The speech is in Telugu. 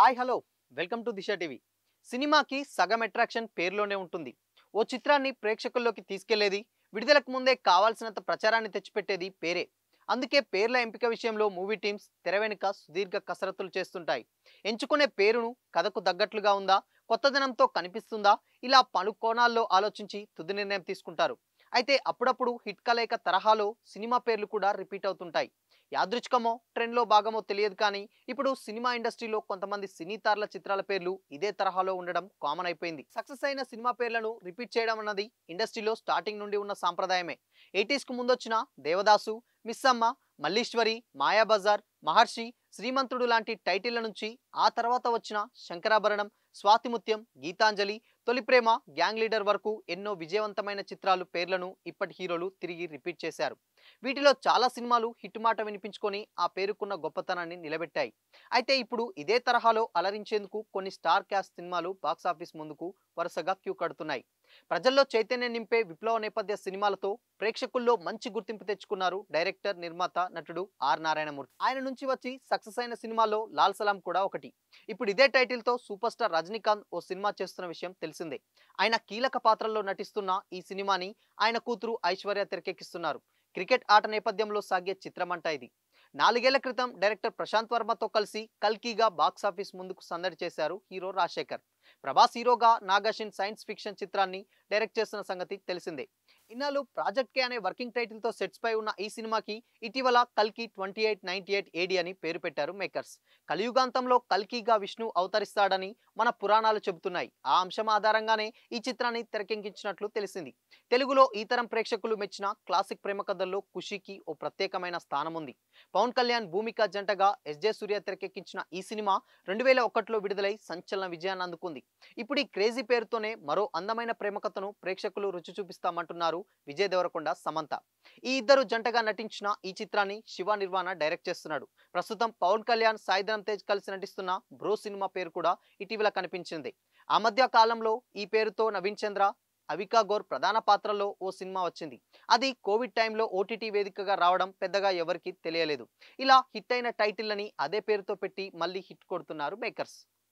hi hello welcome to Disha TV సినిమాకి సగం అట్రాక్షన్ పేరులోనే ఉంటుంది ఓ చిత్రాన్ని ప్రేక్షకుల్లోకి తీసుకెళ్లేది విడుదలకు ముందే కావాల్సినంత ప్రచారాన్ని తెచ్చిపెట్టేది పేరే అందుకే పేర్ల ఎంపిక విషయంలో మూవీ టీమ్స్ తెర వెనుక సుదీర్ఘ కసరత్తులు చేస్తుంటాయి ఎంచుకునే పేరును కథకు తగ్గట్లుగా ఉందా కొత్తదనంతో కనిపిస్తుందా ఇలా పలు కోణాల్లో ఆలోచించి తుది నిర్ణయం తీసుకుంటారు అయితే అప్పుడప్పుడు హిట్ కలయిక తరహాలో సినిమా పేర్లు కూడా రిపీట్ అవుతుంటాయి యాదృచ్ఛికమో ట్రెండ్లో భాగమో తెలియదు కానీ ఇప్పుడు సినిమా ఇండస్ట్రీలో కొంతమంది సినీ తారల చిత్రాల పేర్లు ఇదే తరహాలో ఉండడం కామన్ అయిపోయింది సక్సెస్ అయిన సినిమా పేర్లను రిపీట్ చేయడం అన్నది ఇండస్ట్రీలో స్టార్టింగ్ నుండి ఉన్న సాంప్రదాయమే ఎయిటీస్కు ముందొచ్చిన దేవదాసు మిస్సమ్మ మల్లీశ్వరి మాయాబజార్ మహర్షి శ్రీమంతుడు లాంటి టైటిళ్ల నుంచి ఆ తర్వాత వచ్చిన శంకరాభరణం స్వాతిముత్యం గీతాంజలి తొలి ప్రేమ గ్యాంగ్ లీడర్ వరకు ఎన్నో విజయవంతమైన చిత్రాలు పేర్లను ఇప్పటి హీరోలు తిరిగి రిపీట్ చేశారు వీటిలో చాలా సినిమాలు హిట్ మాట వినిపించుకొని ఆ పేరుకున్న గొప్పతనాన్ని నిలబెట్టాయి అయితే ఇప్పుడు ఇదే తరహాలో అలరించేందుకు కొన్ని స్టార్ క్యాస్ట్ సినిమాలు బాక్సాఫీస్ ముందుకు వరుసగా క్యూ కడుతున్నాయి ప్రజల్లో చైతన్యం నింపే విప్లవ నేపథ్య సినిమాలతో ప్రేక్షకుల్లో మంచి గుర్తింపు తెచ్చుకున్నారు డైరెక్టర్ నిర్మాత నటుడు ఆర్ నారాయణమూర్తి ఆయన నుంచి వచ్చి సక్సెస్ అయిన సినిమాలో లాల్ సలాం కూడా ఒకటి ఇప్పుడు ఇదే టైటిల్తో సూపర్ స్టార్ రజనీకాంత్ ఓ సినిమా చేస్తున్న విషయం తెలిసిందే ఆయన కీలక పాత్రల్లో నటిస్తున్న ఈ సినిమాని ఆయన కూతురు ఐశ్వర్య తెరకెక్కిస్తున్నారు క్రికెట్ ఆట నేపథ్యంలో సాగే చిత్రమంట ఇది నాలుగేళ్ల క్రితం డైరెక్టర్ ప్రశాంత్ వర్మతో కలిసి కల్కీగా బాక్సాఫీస్ ముందుకు సందడి చేశారు హీరో రాజశేఖర్ ప్రభాస్ హీరోగా నాగార్జున్ సైన్స్ ఫిక్షన్ చిత్రాన్ని డైరెక్ట్ చేస్తున్న సంగతి తెలిసిందే ఇన్నాళ్ళు ప్రాజెక్ట్ కే అనే వర్కింగ్ టైటిల్తో సెట్స్ పై ఉన్న ఈ సినిమాకి ఇటీవల కల్కి twenty eight ninety eight AD అని పేరు పెట్టారు మేకర్స్ కలియుగాంతంలో కల్కిగా విష్ణు అవతరిస్తాడని మన పురాణాలు చెబుతున్నాయి ఆ అంశం ఆధారంగానే ఈ చిత్రాన్ని తెరకెక్కించినట్లు తెలిసింది తెలుగులో ఈ తరం ప్రేక్షకులు మెచ్చిన క్లాసిక్ ప్రేమ కథల్లో ఖుషికి ఓ ప్రత్యేకమైన స్థానం ఉంది పవన్ కళ్యాణ్ భూమిక జంటగా ఎస్జే సూర్య తెరకెక్కించిన ఈ సినిమా రెండు వేల ఒకటిలో విడుదలై సంచలన విజయాన్ని అందుకుంది ఇప్పుడు ఈ క్రేజీ పేరుతోనే మరో అందమైన ప్రేమకథను ప్రేక్షకులు రుచి చూపిస్తామంటున్నారు విజయ్ దేవరకొండ సమంత ఈ ఇద్దరు జంటగా నటించిన ఈ చిత్రాన్ని శివ నిర్వాణ డైరెక్ట్ చేస్తున్నాడు ప్రస్తుతం పవన్ కళ్యాణ్ సాయిధరం తేజ్ కలిసి నటిస్తున్న బ్రో సినిమా పేరు కూడా ఇటీవల కనిపించింది ఆ మధ్య కాలంలో ఈ పేరుతో నవీన్ చంద్ర అవికా గోర్ ప్రధాన పాత్రలో ఓ సినిమా వచ్చింది అది కోవిడ్ టైంలో ఓటీటీ వేదికగా రావడం పెద్దగా ఎవరికి తెలియలేదు ఇలా హిట్ అయిన టైటిల్ అని అదే పేరుతో పెట్టి మళ్ళీ హిట్ కొడుతున్నారు మేకర్స్